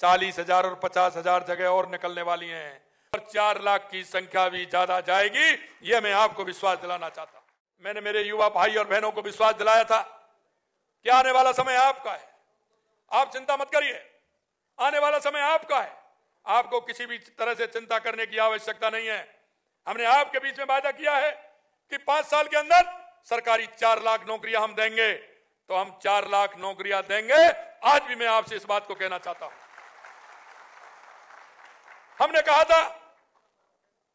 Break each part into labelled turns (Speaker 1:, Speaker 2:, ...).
Speaker 1: चालीस हजार और पचास हजार जगह और निकलने वाली हैं और चार लाख की संख्या भी ज्यादा जाएगी यह मैं आपको विश्वास दिलाना चाहता हूं मैंने मेरे युवा भाई और बहनों को विश्वास दिलाया था कि आने वाला समय आपका है आप चिंता मत करिए आने वाला समय आपका है आपको किसी भी तरह से चिंता करने की आवश्यकता नहीं है हमने आपके बीच में वायदा किया है कि पांच साल के अंदर सरकारी चार लाख नौकरियां हम देंगे तो हम चार लाख नौकरियां देंगे आज भी मैं आपसे इस बात को कहना चाहता हूं हमने कहा था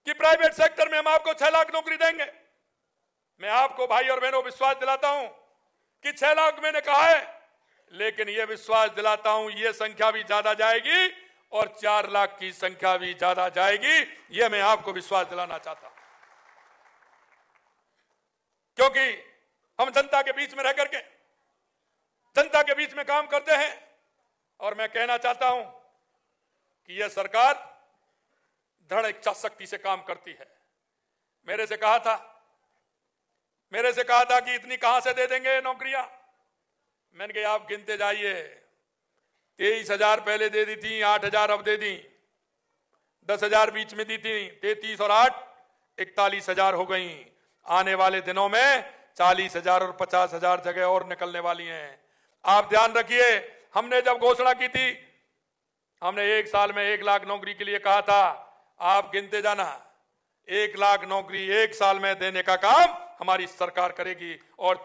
Speaker 1: कि प्राइवेट सेक्टर में हम आपको छह लाख नौकरी देंगे मैं आपको भाई और बहनों विश्वास दिलाता हूं कि छह लाख मैंने कहा है लेकिन यह विश्वास दिलाता हूं यह संख्या भी ज्यादा जाएगी और चार लाख की संख्या भी ज्यादा जाएगी यह मैं आपको विश्वास दिलाना चाहता हूं क्योंकि हम जनता के बीच में रह करके जनता के बीच में काम करते हैं और मैं कहना चाहता हूं कि यह सरकार दृढ़ इच्छा शक्ति से काम करती है मेरे से कहा था मेरे से कहा था कि इतनी कहां से दे देंगे नौकरियां मैंने कहा आप गिनते जाइए तेईस हजार पहले दे दी थी आठ हजार अब दे दी दस हजार बीच में दी थी तैतीस और आठ इकतालीस हजार हो गई आने वाले दिनों में चालीस हजार और पचास हजार जगह और निकलने वाली हैं आप ध्यान रखिए हमने जब घोषणा की थी हमने एक साल में एक लाख नौकरी के लिए कहा था आप गिनते जाना एक लाख नौकरी एक साल में देने का काम हमारी सरकार करेगी और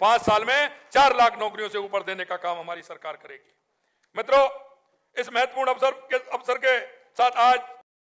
Speaker 1: पांच साल में चार लाख नौकरियों से ऊपर देने का काम हमारी सरकार करेगी मित्रों इस महत्वपूर्ण अवसर के अवसर के साथ आज